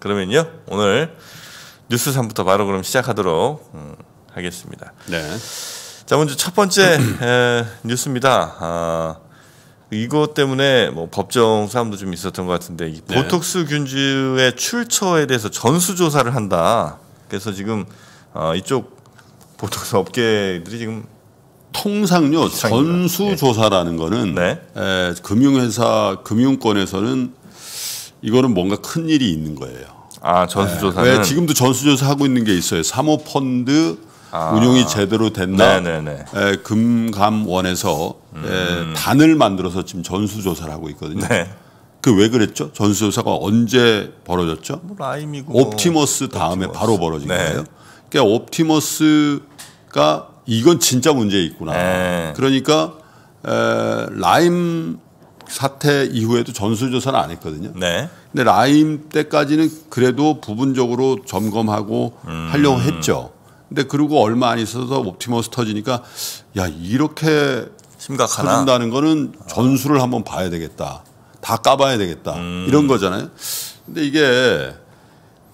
그러면요 오늘 뉴스 3부터 바로 그럼 시작하도록 음, 하겠습니다. 네. 자 먼저 첫 번째 에, 뉴스입니다. 아, 이것 때문에 뭐 법정 싸움도 좀 있었던 것 같은데 네. 보톡스 균주의 출처에 대해서 전수 조사를 한다. 그래서 지금 어, 이쪽 보톡스 업계들이 지금 통상요 전수 조사라는 거는 네. 에, 금융회사 금융권에서는 이거는 뭔가 큰 일이 있는 거예요. 아 전수조사는 네, 네 지금도 전수조사 하고 있는 게 있어요. 사모펀드 아. 운용이 제대로 됐나? 네네네. 에, 네. 네, 금감원에서 음. 에, 단을 만들어서 지금 전수조사를 하고 있거든요. 네. 그 왜 그랬죠? 전수조사가 언제 벌어졌죠? 뭐 라임이고 뭐 옵티머스 다음에 옵티머스. 바로 벌어진 네. 거예요. 그러니까 옵티머스가 이건 진짜 문제 있구나. 네. 그러니까 에, 라임 사태 이후에도 전수조사는 안 했거든요. 네. 근데 라임 때까지는 그래도 부분적으로 점검하고 음. 하려고 했죠. 근데 그리고 얼마 안 있어서 옵티머스 터지니까 야 이렇게 심각하나? 터진다는 거는 전수를 한번 봐야 되겠다. 다 까봐야 되겠다. 음. 이런 거잖아요. 근데 이게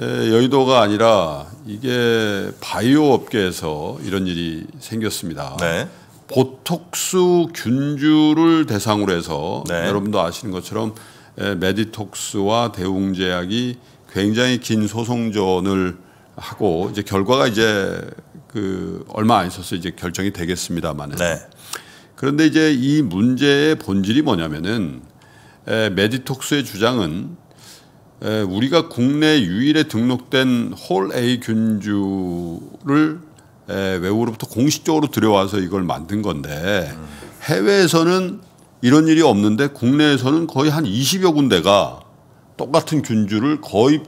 여의도가 아니라 이게 바이오 업계에서 이런 일이 생겼습니다. 네. 보톡스 균주를 대상으로 해서 네. 여러분도 아시는 것처럼 메디톡스와 대웅제약이 굉장히 긴 소송전을 하고 이제 결과가 이제 그 얼마 안 있어서 이제 결정이 되겠습니다만은 네. 그런데 이제 이 문제의 본질이 뭐냐면은 에, 메디톡스의 주장은 에, 우리가 국내 유일에 등록된 홀 A 균주를 예, 외국으로부터 공식적으로 들여와서 이걸 만든 건데 해외에서는 이런 일이 없는데 국내에서는 거의 한 20여 군데가 똑같은 균주를 거의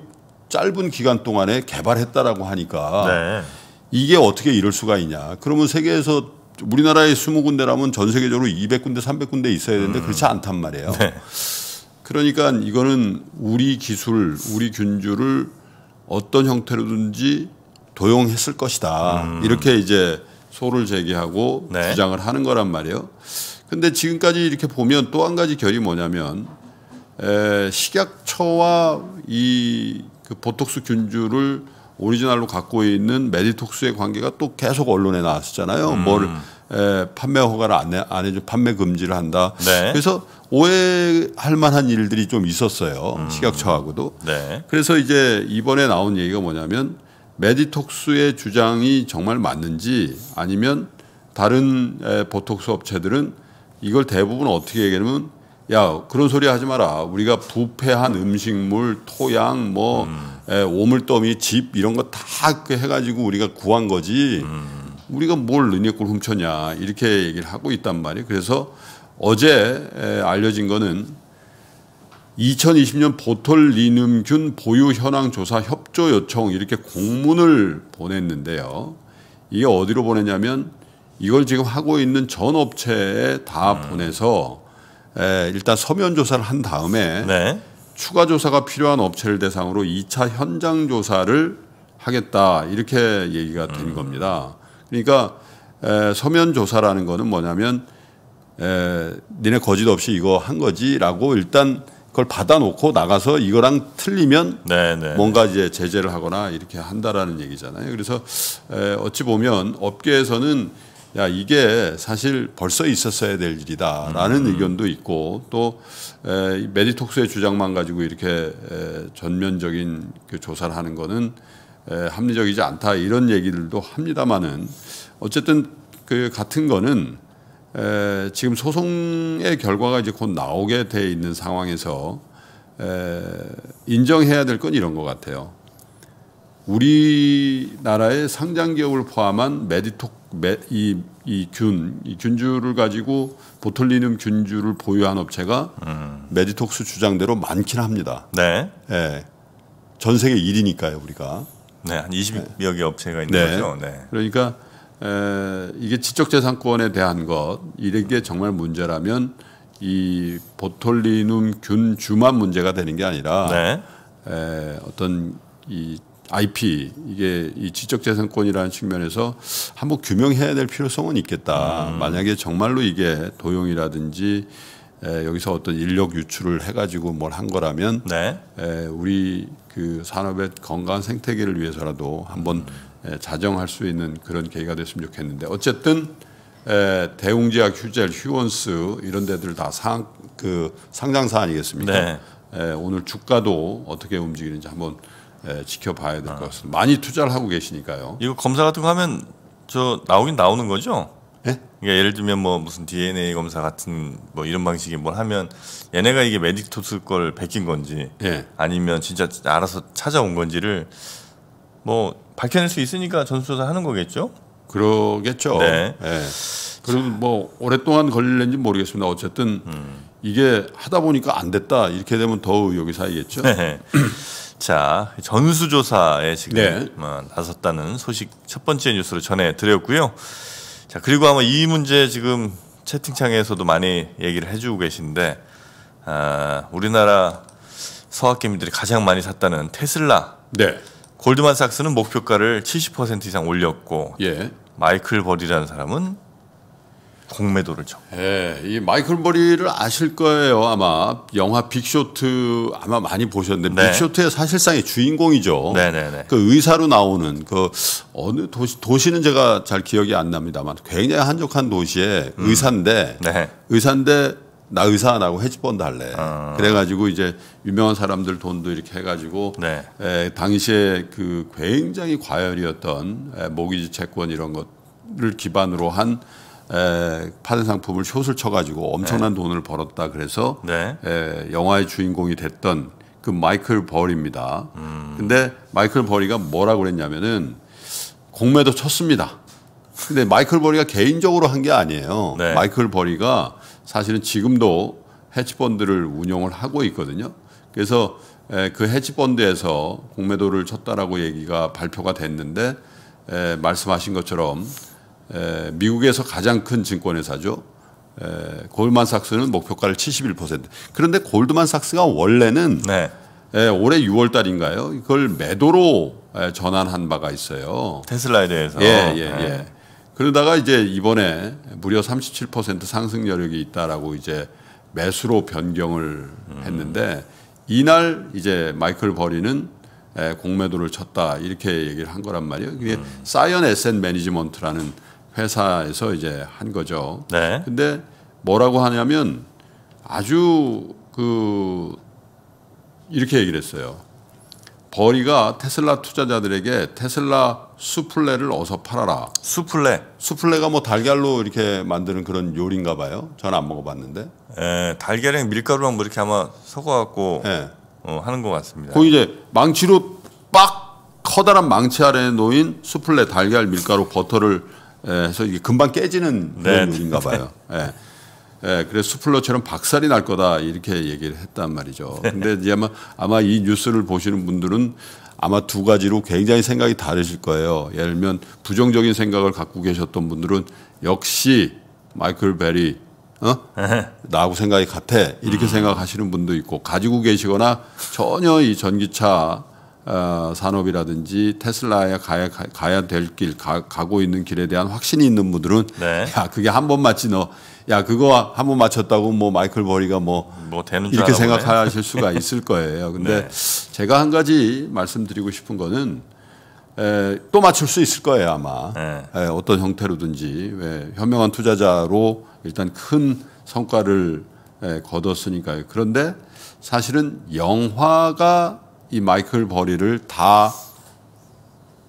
짧은 기간 동안에 개발했다라고 하니까 네. 이게 어떻게 이럴 수가 있냐. 그러면 세계에서 우리나라의 20군데라면 전 세계적으로 200군데, 300군데 있어야 되는데 그렇지 음. 않단 말이에요. 네. 그러니까 이거는 우리 기술, 우리 균주를 어떤 형태로든지 도용했을 것이다. 음. 이렇게 이제 소를 제기하고 네. 주장을 하는 거란 말이에요. 근데 지금까지 이렇게 보면 또 한 가지 결이 뭐냐면 에, 식약처와 이그 보톡스 균주를 오리지널로 갖고 있는 메디톡스의 관계가 또 계속 언론에 나왔었잖아요. 음. 뭘 에, 판매 허가를 안, 해, 안 해줘 판매 금지를 한다. 네. 그래서 오해할 만한 일들이 좀 있었어요. 음. 식약처하고도. 네. 그래서 이제 이번에 나온 얘기가 뭐냐면 메디톡스의 주장이 정말 맞는지 아니면 다른 보톡스 업체들은 이걸 대부분 어떻게 얘기하면 야 그런 소리 하지 마라 우리가 부패한 음식물 토양 뭐 음. 에, 오물더미 집 이런 거 다 해가지고 우리가 구한 거지 음. 우리가 뭘 눈에 꿀 훔쳤냐 이렇게 얘기를 하고 있단 말이에요 그래서 어제 에, 알려진 거는 2020년 보톨리눔균 보유 현황 조사 협조 요청 이렇게 공문을 보냈는데요. 이게 어디로 보냈냐면 이걸 지금 하고 있는 전 업체에 다 음. 보내서 에, 일단 서면 조사를 한 다음에 네. 추가 조사가 필요한 업체를 대상으로 2차 현장 조사를 하겠다 이렇게 얘기가 된 음. 겁니다. 그러니까 에, 서면 조사라는 거는 뭐냐면 에, 니네 거짓 없이 이거 한 거지라고 일단 그걸 받아놓고 나가서 이거랑 틀리면 네네. 네, 네. 뭔가 이제 제재를 하거나 이렇게 한다라는 얘기잖아요. 그래서 에, 어찌 보면 업계에서는 야 이게 사실 벌써 있었어야 될 일이다라는 음. 의견도 있고 또 에, 메디톡스의 주장만 가지고 이렇게 에, 전면적인 그 조사를 하는 거는 에, 합리적이지 않다 이런 얘기들도 합니다마는 어쨌든 그 같은 거는 에, 지금 소송의 결과가 이제 곧 나오게 돼 있는 상황에서 에, 인정해야 될 건 이런 것 같아요. 우리나라의 상장 기업을 포함한 메디톡 메, 이, 이 균, 이 균주를 가지고 보톨리늄 균주를 보유한 업체가 음. 메디톡스 주장대로 많긴 합니다. 네. 예. 전 세계 1위니까요, 우리가. 네, 한 20여 개 업체가 있는 네. 거죠. 네. 그러니까 에, 이게 지적재산권에 대한 것 이런 게 정말 문제라면 이 보톨리눔 균주만 문제가 되는 게 아니라 네. 에, 어떤 이 IP 이게 이 지적재산권이라는 측면에서 한번 규명해야 될 필요성은 있겠다. 음. 만약에 정말로 이게 도용이라든지 에, 여기서 어떤 인력 유출을 해가지고 뭘 한 거라면 네. 에, 우리 그 산업의 건강 생태계를 위해서라도 한번 음. 예, 자정할 수 있는 그런 계기가 됐으면 좋겠는데 어쨌든 예, 대웅제약, 휴젤, 휴원스 이런 데들 다 상 그 상장사 아니겠습니까? 네. 에, 예, 오늘 주가도 어떻게 움직이는지 한번 에, 지켜봐야 될것 아. 같습니다. 많이 투자를 하고 계시니까요. 이거 검사 같은 거 하면 저 나오긴 나오는 거죠? 예? 그러니까 예를 들면 뭐 무슨 DNA 검사 같은 뭐 이런 방식이뭘 하면 얘네가 이게 메딕토스 걸 베낀 건지 예. 아니면 진짜 알아서 찾아온 건지를 뭐 밝혀낼 수 있으니까 전수조사 하는 거겠죠? 그러겠죠. 네. 네. 예. 그리고뭐 오랫동안 걸릴는지 모르겠습니다. 어쨌든 음. 이게 하다 보니까 안 됐다 이렇게 되면 더 의혹이 사이겠죠. 네. 자 전수조사에 지금 네. 어, 나섰다는 소식 첫 번째 뉴스로 전해드렸고요. 자 그리고 아마 이 문제 지금 채팅창에서도 많이 얘기를 해주고 계신데 아, 우리나라 서학개미들이 가장 많이 샀다는 테슬라. 네. 골드만삭스는 목표가를 70% 이상 올렸고 예. 마이클 버리라는 사람은 공매도를 쳤. 예, 이 마이클 버리를 아실 거예요 아마 영화 빅쇼트 아마 많이 보셨는데 네. 빅쇼트의 사실상의 주인공이죠. 네네네. 네, 네. 그 의사로 나오는 그 어느 도시 도시는 제가 잘 기억이 안 납니다만 굉장히 한적한 도시의 음. 의사인데 네. 의사인데 나 의사 나고 헤지펀드 할래. 아. 그래가지고 이제 유명한 사람들 돈도 이렇게 해가지고 네. 에, 당시에 그 굉장히 과열이었던 에, 모기지 채권 이런 것을 기반으로 한 에, 파생 상품을 숏을 쳐가지고 엄청난 네. 돈을 벌었다 그래서 네. 에, 영화의 주인공이 됐던 그 마이클 버리입니다. 음. 근데 마이클 버리가 뭐라고 그랬냐면은 공매도 쳤습니다. 근데 마이클 버리가 개인적으로 한 게 아니에요. 네. 마이클 버리가 사실은 지금도 해치펀드를 운영을 하고 있거든요. 그래서 그 해치펀드에서 공매도를 쳤다라고 얘기가 발표가 됐는데 말씀하신 것처럼 미국에서 가장 큰 증권회사죠. 골드만삭스는 목표가를 71%. 그런데 골드만삭스가 원래는 네. 올해 6월 달인가요? 이걸 매도로 전환한 바가 있어요. 테슬라에 대해서. 예, 예, 예. 네. 그러다가 이제 이번에 무려 37% 상승 여력이 있다라고 이제 매수로 변경을 했는데 이날 이제 마이클 버리는 공매도를 쳤다 이렇게 얘기를 한 거란 말이에요. 이게 음. 사이언 에센 매니지먼트라는 회사에서 이제 한 거죠. 네. 근데 뭐라고 하냐면 아주 그 이렇게 얘기를 했어요. 버리가 테슬라 투자자들에게 테슬라 수플레를 어서 팔아라. 수플레. 수플레가 뭐 달걀로 이렇게 만드는 그런 요리인가 봐요. 저는 안 먹어봤는데. 예, 달걀이랑 밀가루랑 뭐 이렇게 아마 섞어갖고 예. 어, 하는 것 같습니다. 거 이제 망치로 빡 커다란 망치 아래에 놓인 수플레 달걀 밀가루 버터를 예, 해서 이게 금방 깨지는 그런 네. 네 요리인가 봐요. 네. 예. 예, 그래서 수플러처럼 박살이 날 거다 이렇게 얘기를 했단 말이죠. 근데 이제 아마 아마 이 뉴스를 보시는 분들은 아마 두 가지로 굉장히 생각이 다르실 거예요. 예를 들면 부정적인 생각을 갖고 계셨던 분들은 역시 마이클 베리 어? 나하고 생각이 같아 이렇게 음. 생각하시는 분도 있고 가지고 계시거나 전혀 이 전기차 어, 산업이라든지 테슬라에 가야, 가야 될 길, 가, 고 있는 길에 대한 확신이 있는 분들은 네. 야, 그게 한 번 맞지 너야 그거 한 번 맞췄다고 뭐 마이클 버리가 뭐, 뭐 되는 이렇게 생각하실 수가 있을 거예요. 근데 네. 제가 한 가지 말씀드리고 싶은 거는 에, 또 맞출 수 있을 거예요 아마 네. 에, 어떤 형태로든지 왜 현명한 투자자로 일단 큰 성과를 에, 거뒀으니까요. 그런데 사실은 영화가 이 마이클 버리를 다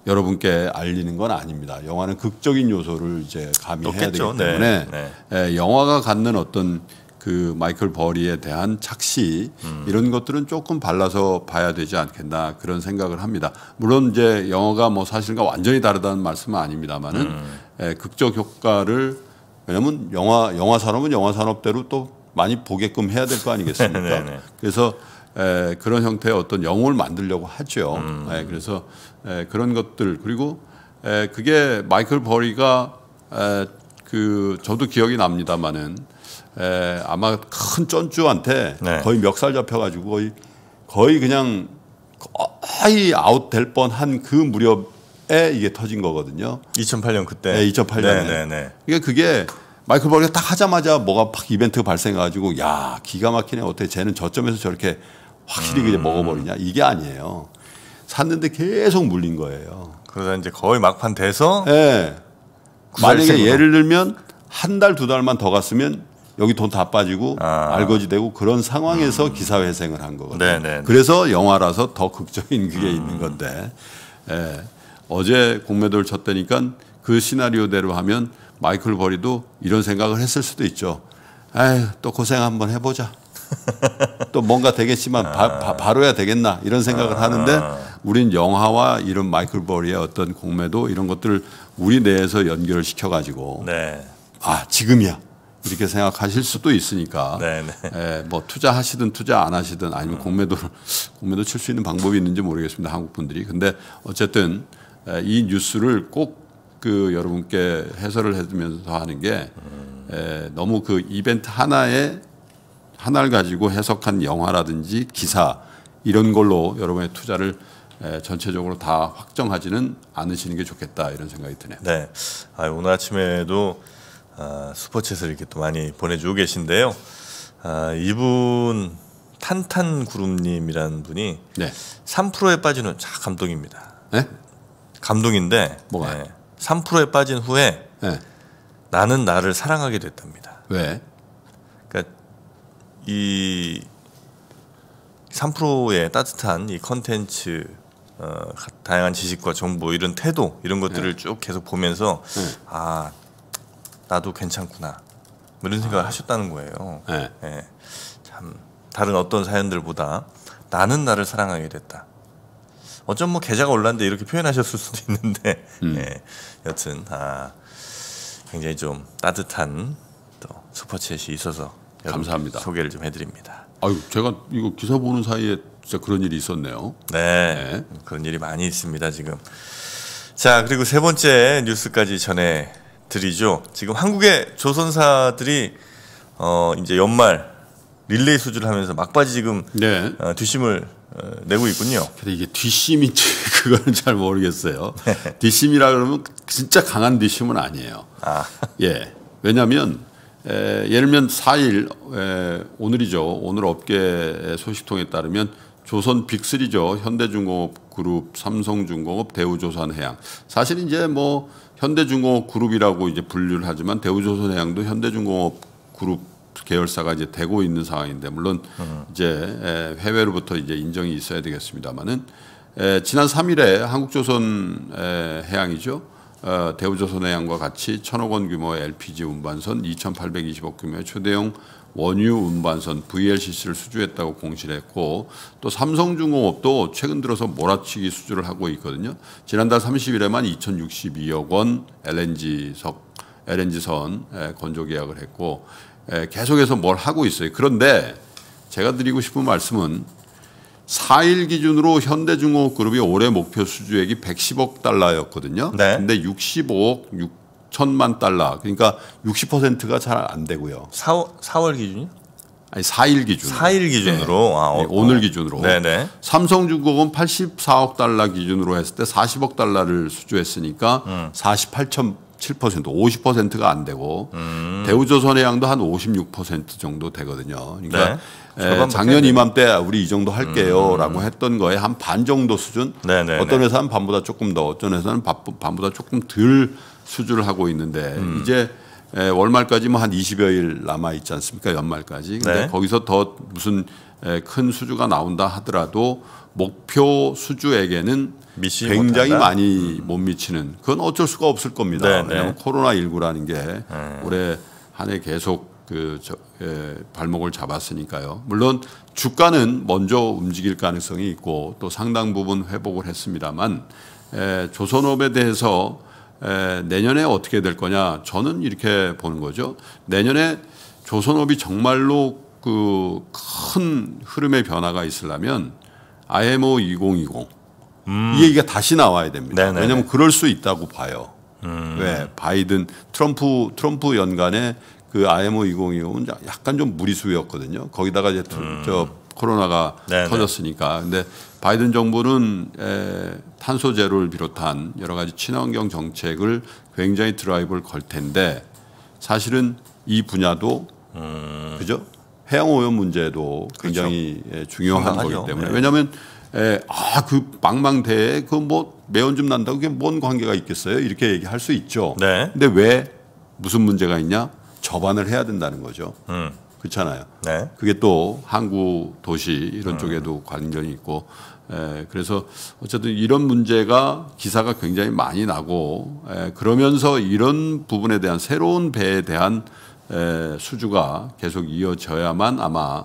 여러분께 알리는 건 아닙니다. 영화는 극적인 요소를 이제 가미해야 되기 네. 때문에 네. 네. 영화가 갖는 어떤 그 마이클 버리에 대한 착시 음. 이런 것들은 조금 발라서 봐야 되지 않겠나 그런 생각을 합니다. 물론 이제 영화가뭐 사실과 완전히 다르다는 말씀은 아닙니다만은 음. 예, 극적 효과를 왜냐하면 영화 영화 산업은 영화 산업대로 또 많이 보게끔 해야 될 거 아니겠습니까? 네, 네. 그래서 에, 그런 형태의 어떤 영웅을 만들려고 하죠. 음. 에, 그래서 에, 그런 것들 그리고 에, 그게 마이클 버리가 에, 그 저도 기억이 납니다만은 에, 아마 큰쩐주한테 네. 거의 멱살 잡혀가지고 거의 거의 그냥 거의 아웃될 뻔한 그 무렵에 이게 터진 거거든요. 2008년 그때. 네, 2008년에. 네네네. 그러니까 그게 마이클 버리가 딱 하자마자 뭐가 팍 이벤트가 발생해가지고 야 기가 막히네 어떻게 쟤는 저점에서 저렇게 확실히 그냥 음. 먹어버리냐 이게 아니에요. 샀는데 계속 물린 거예요. 그러다 이제 거의 막판 돼서 네. 만약에 예를 들면 한 달 두 달만 더 갔으면 여기 돈 다 빠지고 아. 알거지 되고 그런 상황에서 음. 기사회생을 한 거거든요. 네네. 네, 네. 그래서 영화라서 더 극적인 그게 음. 있는 건데 예. 어제 공매도를 쳤다니까 그 시나리오대로 하면 마이클 버리도 이런 생각을 했을 수도 있죠. 에이또 고생 한번 해보자. 또 뭔가 되겠지만 아. 바, 로야 되겠나 이런 생각을 아. 하는데 우린 영화와 이런 마이클 버리의 어떤 공매도 이런 것들을 우리 내에서 연결을 시켜가지고 네. 아 지금이야 이렇게 생각하실 수도 있으니까 에, 네, 네. 예, 뭐 투자하시든 투자 안 하시든 아니면 공매도 를 공매도 칠 수 있는 방법이 있는지 모르겠습니다 한국 분들이 근데 어쨌든 에, 예, 이 뉴스를 꼭 그 여러분께 해설을 해주면서 하는 게 에, 예, 너무 그 이벤트 하나에 하나를 가지고 해석한 영화라든지 기사 이런 걸로 여러분의 투자를 전체적으로 다 확정하지는 않으시는 게 좋겠다 이런 생각이 드네요. 네, 아, 오늘 아침에도 아, 슈퍼챗을 이렇게 또 많이 보내주고 계신데요. 아, 이분 탄탄구름님이라는 분이 네. 3%에 빠지는 자 감동입니다. 네? 감동인데 뭐가? 네, 3%에 빠진 후에 네. 나는 나를 사랑하게 됐답니다. 왜? 이 3프로의 따뜻한 이 컨텐츠 어, 다양한 지식과 정보 이런 태도 이런 것들을 네. 쭉 계속 보면서 네. 아 나도 괜찮구나 뭐 이런 생각을 아. 하셨다는 거예요. 네. 네. 참 다른 어떤 사연들보다 나는 나를 사랑하게 됐다. 어쩜 뭐 계좌가 올랐는데 이렇게 표현하셨을 수도 있는데 음. 네. 여튼 아 굉장히 좀 따뜻한 또 슈퍼챗이 있어서 감사합니다. 소개를 좀 해드립니다. 아유, 제가 이거 기사 보는 사이에 진짜 그런 일이 있었네요. 네, 네. 그런 일이 많이 있습니다 지금. 자, 그리고 세 번째 뉴스까지 전해 드리죠. 지금 한국의 조선사들이 어 이제 연말 릴레이 수주를 하면서 막바지 지금 네. 어, 뒷심을 어, 내고 있군요. 근데 이게 뒷심인지 그거는 잘 모르겠어요. 네. 뒷심이라 그러면 진짜 강한 뒷심은 아니에요. 아. 예. 왜냐하면 에, 예를 들면 4일 에, 오늘이죠. 오늘 업계 소식통에 따르면 조선 빅리죠 현대중공업 그룹, 삼성중공업, 대우조선해양. 사실 이제 뭐 현대중공업 그룹이라고 이제 분류를 하지만 대우조선해양도 현대중공업 그룹 계열사가 이제 되고 있는 상황인데 물론 음. 이제 해외로부터 이제 인정이 있어야 되겠습니다만은 지난 3일에 한국조선 해양이죠. 어, 대우조선해양과 같이 천억 원 규모의 LPG 운반선 2,820억 규모의 초대형 원유 운반선 VLCC를 수주했다고 공시했고 또 삼성중공업도 최근 들어서 몰아치기 수주를 하고 있거든요. 지난달 30일에만 2,062억 원 LNG석 LNG선 건조 계약을 했고 계속해서 뭘 하고 있어요. 그런데 제가 드리고 싶은 말씀은 4일 기준으로 현대중공업그룹이 올해 목표 수주액이 110억 달러였거든요. 네. 근데 65억 6천만 달러. 그러니까 60%가 잘 안 되고요. 4월, 4월 기준이요? 아니 4일 기준. 4일 기준으로. 네. 아, 네, 어, 네, 오늘 어. 기준으로. 네, 네. 삼성중공은 84억 달러 기준으로 했을 때 40억 달러를 수주했으니까 음. 48천 7% 50%가 안 되고 음. 대우조선의 양도 한 56% 정도 되거든요. 그러니까 네. 에, 예, 작년 이맘때 우리 이 정도 할게요라고 음. 했던 거에 한 반 정도 수준. 네네네. 네, 네. 어떤 회사는 반보다 조금 더, 어떤 회사는 반보다 조금 덜 수주를 하고 있는데 음. 이제 에, 예, 월말까지 뭐 한 20여일 남아 있지 않습니까? 연말까지. 근데 네. 거기서 더 무슨 에, 예, 큰 수주가 나온다 하더라도 목표 수주에게는 미치지 굉장히 못한다? 많이 음. 못 미치는 그건 어쩔 수가 없을 겁니다. 네네. 왜냐하면 네. 코로나 19라는 게 네. 올해 한 해 계속 그 저, 예, 발목을 잡았으니까요. 물론 주가는 먼저 움직일 가능성이 있고 또 상당 부분 회복을 했습니다만 에, 예, 조선업에 대해서 에, 예, 내년에 어떻게 될 거냐 저는 이렇게 보는 거죠. 내년에 조선업이 정말로 그큰 흐름의 변화가 있으려면 IMO 2020 음. 이 얘기가 다시 나와야 됩니다. 네네 왜냐하면 네. 그럴 수 있다고 봐요. 음. 왜 바이든 트럼프 트럼프 연간에 그 IMO 2025는 약간 좀 무리수였거든요. 거기다가 이제 음. 저 코로나가 네네. 네. 터졌으니까. 근데 바이든 정부는 에, 탄소 제로를 비롯한 여러 가지 친환경 정책을 굉장히 드라이브를 걸 텐데 사실은 이 분야도 음. 그죠? 해양 오염 문제도 굉장히 그렇죠. 예, 중요한 상당하죠. 거기 때문에 네. 왜냐하면 예, 아그 망망대에 그뭐 매연좀 난다고 그게 뭔 관계가 있겠어요? 이렇게 얘기할 수 있죠. 네. 근데 왜 무슨 문제가 있냐? 저반을 해야 된다는 거죠. 음. 그렇잖아요. 네. 그게 또 항구 도시 이런 음. 쪽에도 관련이 있고 에, 예, 그래서 어쨌든 이런 문제가 기사가 굉장히 많이 나고 에, 예, 그러면서 이런 부분에 대한 새로운 배에 대한 에, 수주가 계속 이어져야만 아마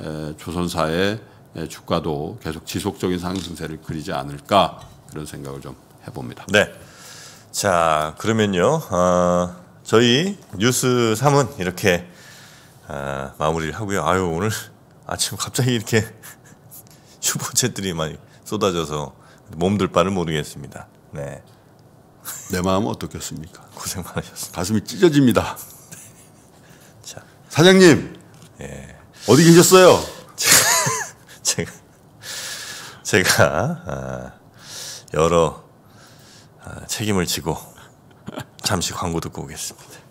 에, 조선사의 예, 주가도 계속 지속적인 상승세를 그리지 않을까 그런 생각을 좀 해봅니다. 네. 자 그러면요 어, 저희 뉴스 3은 이렇게 어, 마무리를 하고요. 아유 오늘 아침 갑자기 이렇게 슈퍼챗들이 많이 쏟아져서 몸둘 바를 모르겠습니다. 네. 내 마음은 어떻겠습니까? 고생 많으셨습니다. 가슴이 찢어집니다. 자 사장님 예. 어디 계셨어요? 제가 아, 여러 아, 책임을 지고 잠시 광고 듣고 오겠습니다.